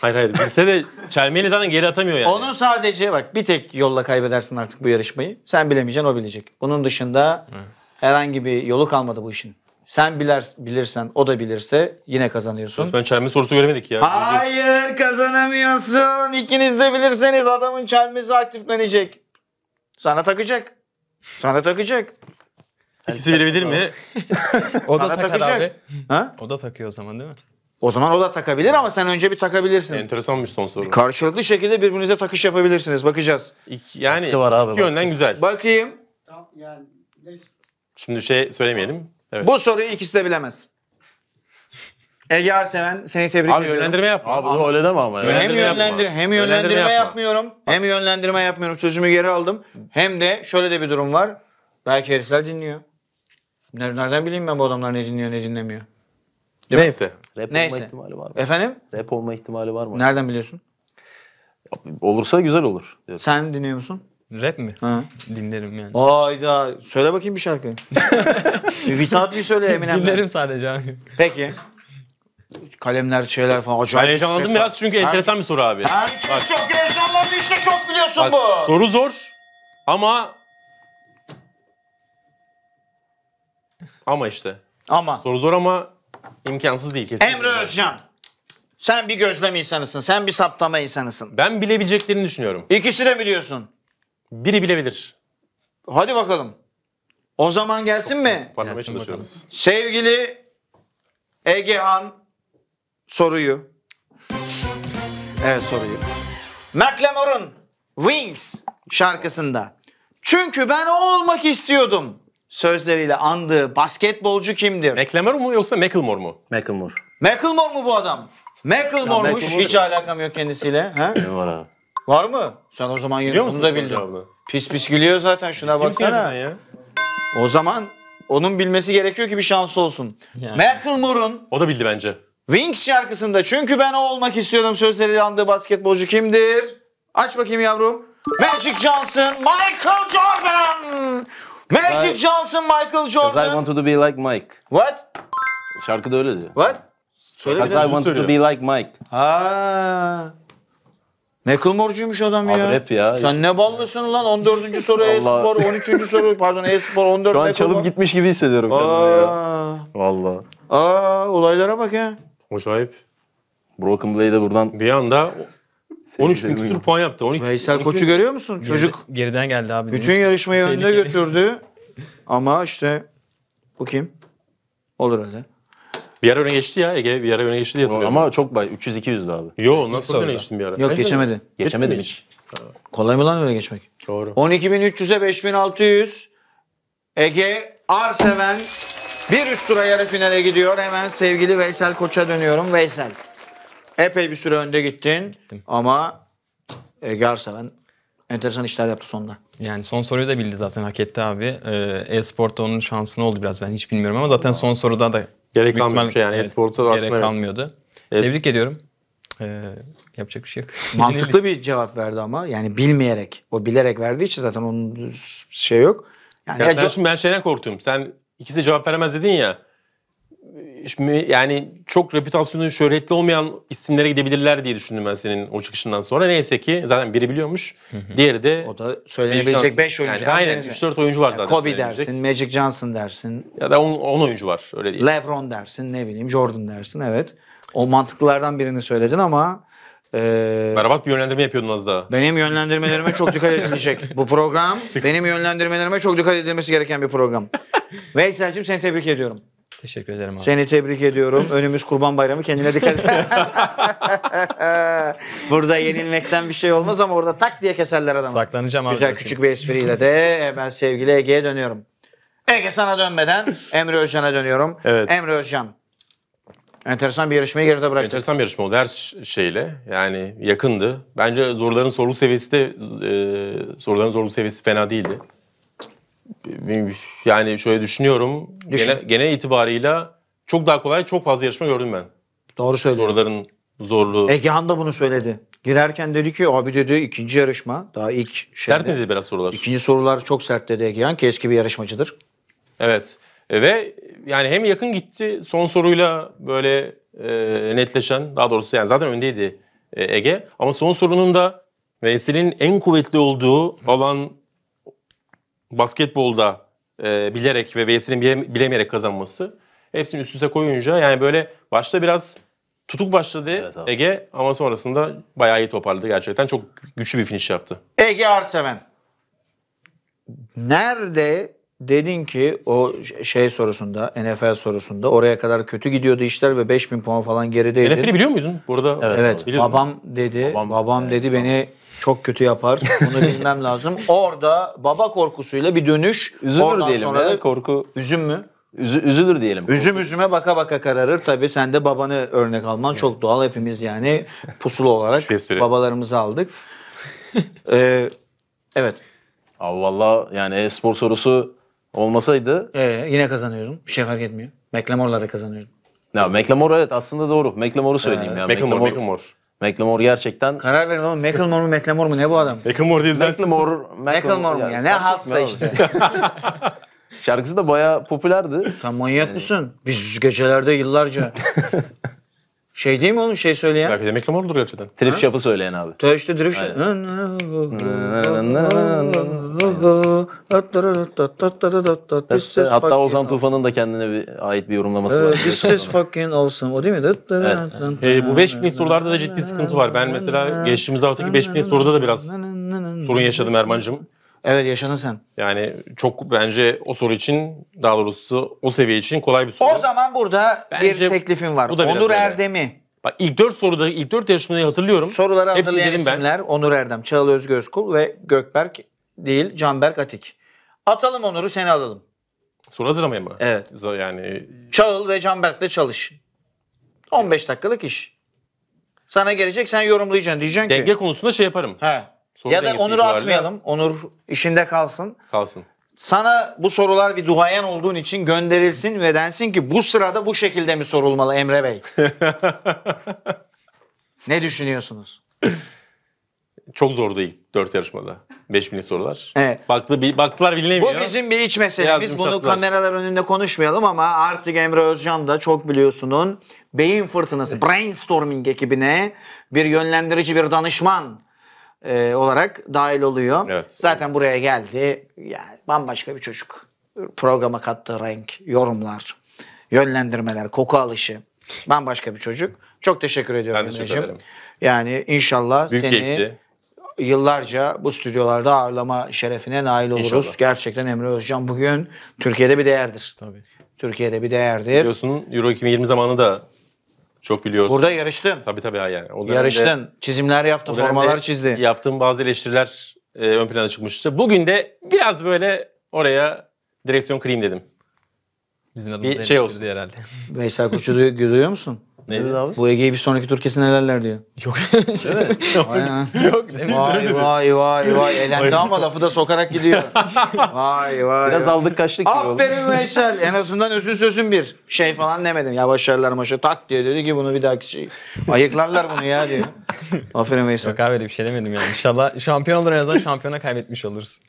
Hayır hayır bilse de çelmeyle zaten geri atamıyor yani. Onun sadece bak bir tek yolla kaybedersin artık bu yarışmayı. Sen bilemeyeceksin o bilecek. Bunun dışında herhangi bir yolu kalmadı bu işin. Sen biler, bilirsen o da bilirse yine kazanıyorsun. Ben çelme sorusu göremedik ya. Hayır kazanamıyorsun. İkiniz de bilirseniz adamın çelmesi aktiflenecek. Sana takacak. Sana takacak. İkisi bilebilir mi? O da Sana takar takacak. abi. Ha? O da takıyor o zaman değil mi? O zaman o da takabilir ama sen önce bir takabilirsin. Enteresanmış son soru. Karşılıklı şekilde birbirinize takış yapabilirsiniz. Bakacağız. İki, yani Baskı var abi, iki baskı. yönden güzel. Bakayım. Şimdi şey söylemeyelim. Evet. Bu soruyu ikisi de bilemez. Ege Arseven seni tebrik Abi yönlendirme yapma. Abi bunu öyle deme ama ya. Hem yönlendirme hem yönlendirme, Yönlendirme yapma. yapmıyorum. Hem yönlendirme yapmıyorum. Sözümü geri aldım. Hem de şöyle de bir durum var. Belki herifler dinliyor. Nereden bileyim ben bu adamlar ne dinliyor ne dinlemiyor. Değil Neyse. Mi? Rap olma ihtimali var mı? Efendim? Rap olma ihtimali var mı? Nereden biliyorsun? Olursa güzel olur. Diyorum. Sen dinliyor musun? Rap mi? Hı. Dinlerim yani. Ayda. Söyle bakayım bir şarkı. Vitaat bir söyle eminem. Dinlerim sadece abi. Peki. Kalemler, şeyler falan. Acayip ben heyecanlandım biraz çünkü Her... enteresan bir soru abi. Herkes şey çok heyecanlandı işte çok biliyorsun Bak, bu. Soru zor ama... Ama işte. Ama. Soru zor ama İmkansız değil kesinlikle. Emre Özcan. Sen bir gözlem insanısın. Sen bir saptama insanısın. Ben bilebileceklerini düşünüyorum. İkisi de biliyorsun. Biri bilebilir. Hadi bakalım. O zaman gelsin mi? Parlamaya çalışıyoruz. Sevgili Egehan soruyu. Evet soruyu. McLemore'un Wings şarkısında. Çünkü ben o olmak istiyordum sözleriyle andığı basketbolcu kimdir? McLemore mu yoksa Macklemore mu? Macklemore. Macklemore mu bu adam? Macklemore'muş. Hiç alakam yok kendisiyle. Ha? var abi. Var mı? Sen o zaman Biliyor bunu da bildin. cevabını? Pis pis gülüyor zaten şuna Kimsin baksana. ya? O zaman onun bilmesi gerekiyor ki bir şansı olsun. Yani. Macklemore'un O da bildi bence. Wings şarkısında çünkü ben o olmak istiyordum sözleriyle andığı basketbolcu kimdir? Aç bakayım yavrum. Magic Johnson, Michael Jordan. Magic Johnson, Michael Jordan. Because I wanted to be like Mike. What? Şarkıda öyle diyor. What? Because I want to be like Mike. Ha. Macklemore'cuymuş adam Abi ya. rap ya. Sen ne ballısın lan? 14. soru e-spor, 13. soru pardon e-spor, 14 Şu an çalıp Macklemore. gitmiş gibi hissediyorum kendimi Valla. aa, olaylara bak ya. Acayip. Broken Blade'e buradan Bir anda 13 bin küsur puan yaptı. 13, Veysel 12 Koç'u görüyor musun? Çocuk Geriden geldi abi. bütün demiş. yarışmayı önde götürdü. Ama işte bu kim? Olur öyle. Bir ara öne geçti ya Ege. Bir ara öne geçti diye hatırlıyorum. Ama çok bay 300 200 abi. Yo nasıl öne sonra. geçtim bir ara? Yok Bence geçemedi. Geçemedim hiç. Kolay mı lan öyle geçmek? Doğru. 12.300'e 5600. Ege Arseven bir üst tura yarı finale gidiyor. Hemen sevgili Veysel Koç'a dönüyorum. Veysel. Epey bir süre önde gittin Gittim. ama e, Garseven enteresan işler yaptı sonunda. Yani son soruyu da bildi zaten hak etti abi. Ee, E-sporta onun şansını oldu biraz ben hiç bilmiyorum ama zaten son soruda da Gerek büyük şey yani. Evet, Esport'a aslında gerek evet. kalmıyordu. Es- Tebrik ediyorum. Ee, yapacak bir şey yok. Mantıklı bir cevap verdi ama yani bilmeyerek. O bilerek verdiği için zaten onun şey yok. Yani Ya ya sen şimdi ben şeyden korktum. Sen ikisi cevap veremez dedin ya şimdi yani çok reputasyonu şöhretli olmayan isimlere gidebilirler diye düşündüm ben senin o çıkışından sonra. Neyse ki zaten biri biliyormuş. Hı hı. Diğeri de o da söylenebilecek 5 oyuncu yani, Aynen 3-4 oyuncu var yani zaten. Kobe dersin, Magic Johnson dersin. Ya da 10 oyuncu var öyle değil. LeBron dersin, ne bileyim Jordan dersin evet. O mantıklardan birini söyledin ama ee, Berbat bir yönlendirme yapıyordun az daha. Benim yönlendirmelerime çok dikkat edilecek. Bu program benim yönlendirmelerime çok dikkat edilmesi gereken bir program. Veysel'cim seni tebrik ediyorum. Teşekkür ederim abi. Seni tebrik ediyorum. Önümüz Kurban Bayramı kendine dikkat et. Burada yenilmekten bir şey olmaz ama orada tak diye keserler adamı. Saklanacağım abi. Güzel küçük bir espriyle de ben sevgili Ege'ye dönüyorum. Ege sana dönmeden Emre Özcan'a dönüyorum. Evet. Emre Özcan. Enteresan bir yarışmayı geride bıraktık. Enteresan bir yarışma oldu her şeyle. Yani yakındı. Bence soruların soruluk seviyesi de e, soruların soruluk seviyesi fena değildi. Yani şöyle düşünüyorum. Düşün. Gene, genel itibarıyla çok daha kolay, çok fazla yarışma gördüm ben. Doğru söylüyorsun. Soruların zorluğu. Egehan da bunu söyledi. Girerken dedi ki abi dedi ikinci yarışma daha ilk şeyde. Sert miydi biraz sorular? İkinci sorular çok sert dedi Egehan ki eski bir yarışmacıdır. Evet e, ve yani hem yakın gitti son soruyla böyle e, netleşen daha doğrusu yani zaten öndeydi e, Ege ama son sorunun da Veysel'in en kuvvetli olduğu alan basketbolda e, bilerek ve V'sinin bile, bilemeyerek kazanması hepsini üst üste koyunca yani böyle başta biraz tutuk başladı evet, Ege ama sonrasında bayağı iyi toparladı gerçekten. Çok güçlü bir finish yaptı. Ege Arsemen. Nerede dedin ki o şey sorusunda, NFL sorusunda oraya kadar kötü gidiyordu işler ve 5000 puan falan gerideydi. NFL'i biliyor muydun? Burada evet. evet. Babam dedi. Babam, babam dedi evet, beni çok kötü yapar. Bunu bilmem lazım. Orada baba korkusuyla bir dönüş. Üzülür Oradan diyelim sonra ya, da korku. Üzüm mü? Üzü, üzülür diyelim. Üzüm üzüme baka baka kararır. Tabii sen de babanı örnek alman çok doğal. Hepimiz yani pusulu olarak babalarımızı aldık. ee, evet. Abi valla yani e-spor sorusu olmasaydı... Ee, yine kazanıyorum. Bir şey fark etmiyor. McLemore'la da kazanıyorum. Ya McLemore evet aslında doğru. McLemore'u söyleyeyim ee, ya. McLemore, McLemore. McLemore. McLemore gerçekten... Karar verin oğlum McLemore mu McLemore mu ne bu adam? McLemore diye zaten. McLemore Macklemore, mu ya ne haltsa işte. Şarkısı da bayağı popülerdi. Sen manyak mısın? Biz gecelerde yıllarca Şey değil mi oğlum şey söyleyen? Belki demek olur gerçekten. Trip şapı söyleyen abi. Ta işte trip şapı. Hatta Ozan Tufan'ın da kendine bir, ait bir yorumlaması var. Uh, this is fucking awesome. O değil mi? Evet. Ee, bu 5000 sorularda da ciddi sıkıntı var. Ben mesela geçtiğimiz haftaki 5000 soruda da biraz sorun yaşadım Erman'cığım. Evet yaşadın sen. Yani çok bence o soru için daha doğrusu o seviye için kolay bir soru. O zaman burada bence bir teklifim var. Bu da Onur Erdem'i. Bak ilk dört soruda ilk 4 yarışmayı hatırlıyorum. Soruları Hep hazırlayan isimler ben. Onur Erdem, Çağıl Özgözkul ve Gökberk değil Canberk Atik. Atalım Onur'u seni alalım. Soru hazır mı? Evet. Yani... Çağıl ve Canberk'le çalış. 15 dakikalık iş. Sana gelecek sen yorumlayacaksın diyeceksin Denge ki. Denge konusunda şey yaparım. He. Soru ya da Onur'u atmayalım. Onur işinde kalsın. Kalsın. Sana bu sorular bir duayen olduğun için gönderilsin ve densin ki bu sırada bu şekilde mi sorulmalı Emre Bey? ne düşünüyorsunuz? Çok zordu ilk dört yarışmada. bin sorular. Evet. Baktı, bi, baktılar bilinemiyor. Bu bizim bir iç mesele. Biz bunu sattılar. kameralar önünde konuşmayalım ama artık Emre Özcan da çok biliyorsunun beyin fırtınası, brainstorming ekibine bir yönlendirici, bir danışman e, olarak dahil oluyor. Evet. Zaten buraya geldi. Yani bambaşka bir çocuk. Programa kattığı renk, yorumlar, yönlendirmeler, koku alışı. Bambaşka bir çocuk. Çok teşekkür ediyorum ben teşekkür Yani inşallah Büyük seni keyifli. yıllarca bu stüdyolarda ağırlama şerefine nail oluruz. İnşallah. Gerçekten Emre Özcan bugün Türkiye'de bir değerdir. Tabii. Türkiye'de bir değerdir. Biliyorsun Euro 2020 zamanı da çok biliyorsun. Burada yarıştın. Tabii tabii ha yani. O dönemde- Yarıştın. Çizimler yaptın, formalar çizdin. Yaptığım bazı eleştiriler e, ön plana çıkmıştı. Bugün de biraz böyle oraya direksiyon kırayım dedim. Bizim adımız şey eleştirildi olsun. herhalde. Veysel Koç'u duy- duyuyor musun? Ne abi? Bu Ege'yi bir sonraki tur kesin elerler diyor. Yok. Şey, Yok. Vay vay vay vay. Elendi ama lafı da sokarak gidiyor. vay vay. Biraz vay. aldık kaçtık. Aferin Veysel. En azından özün sözün bir. Şey falan demedin. Ya başarılar maşa tak diye Dedi ki bunu bir dahaki şey. Ayıklarlar bunu ya diyor. Aferin Veysel. Yok abi bir şey demedim yani. İnşallah şampiyon olur en azından şampiyona kaybetmiş oluruz.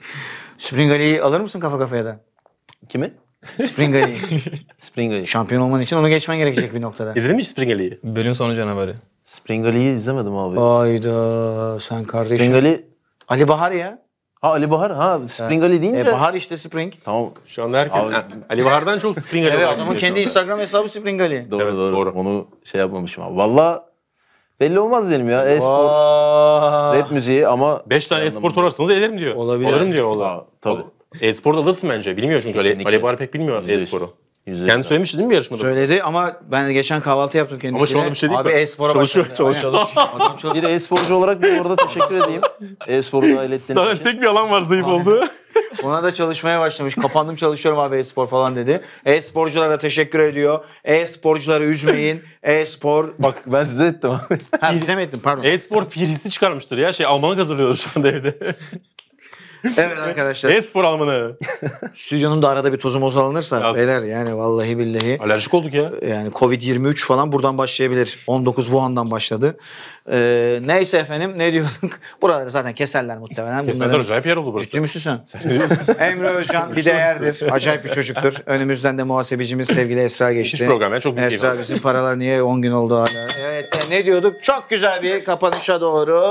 Spring Ali'yi alır mısın kafa kafaya da? Kimi? Springali'yi. Springali'yi. Şampiyon olman için onu geçmen gerekecek bir noktada. İzledin mi hiç Springali'yi? Bölüm sonu canavarı. Springali'yi izlemedim abi. Hayda sen kardeşim. Springali... Ali Bahar ya. Ha Ali Bahar ha Springali evet. deyince. E, Bahar işte Spring. Tamam. Şu anda herkes abi... Ali Bahar'dan çok Springali. evet adamın kendi Instagram hesabı Springali. Doğru evet, doğru. doğru. Onu şey yapmamışım abi. Valla Belli olmaz diyelim ya. E-spor, rap müziği ama... 5 tane şey e-spor sorarsanız elerim diyor. Olabilir. Olurum diyor. Ola. Tabii. E-spor da alırsın bence. Bilmiyor çünkü Ali, Kesinlikle. Ali Bahar pek bilmiyor e-sporu. Kendi söylemişti değil mi yarışmada? Söyledi ama ben geçen kahvaltı yaptım kendisine. Ama şu anda bir şey değil Abi e-spora Çalışıyor, başladı. çalışıyor. Aynen. Bir e-sporcu olarak bir orada teşekkür edeyim. E-sporu dahil ettiğin Zaten için. tek bir alan var zayıf oldu. Ona da çalışmaya başlamış. Kapandım çalışıyorum abi e-spor falan dedi. E-sporculara teşekkür ediyor. E-sporcuları üzmeyin. E-spor... Bak ben size ettim abi. Ha bize mi ettin? pardon. E-spor pirisi çıkarmıştır ya. Şey Almanlık hazırlıyoruz şu anda evde evet arkadaşlar. E-spor almanı. Stüdyonun da arada bir tozumoz alınırsa Yaz. beyler yani vallahi billahi. Alerjik olduk ya. Yani Covid-23 falan buradan başlayabilir. 19 Wuhan'dan başladı. Ee, neyse efendim ne diyorduk? Buraları zaten keserler muhtemelen. Kesmezler acayip yer oldu burası. Ciddi misin sen? Emre Özcan bir değerdir. Acayip bir çocuktur. Önümüzden de muhasebecimiz sevgili Esra geçti. Hiç program ya çok büyük Esra bizim paralar niye 10 gün oldu hala? Evet e, ne diyorduk? Çok güzel bir kapanışa doğru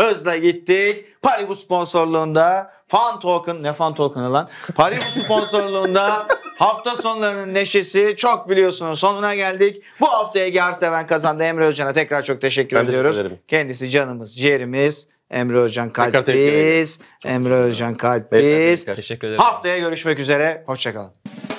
hızla gittik. Paribu sponsorluğunda Fan Token ne Fan Token lan? Paribu sponsorluğunda hafta sonlarının neşesi çok biliyorsunuz sonuna geldik. Bu haftaya Gar Seven kazandı Emre Özcan'a tekrar çok teşekkür ben ediyoruz. Teşekkür Kendisi canımız, ciğerimiz. Emre Özcan Kalpiz. Emre Özcan Kalpiz. Teşekkür ederim. Haftaya görüşmek üzere. Hoşçakalın.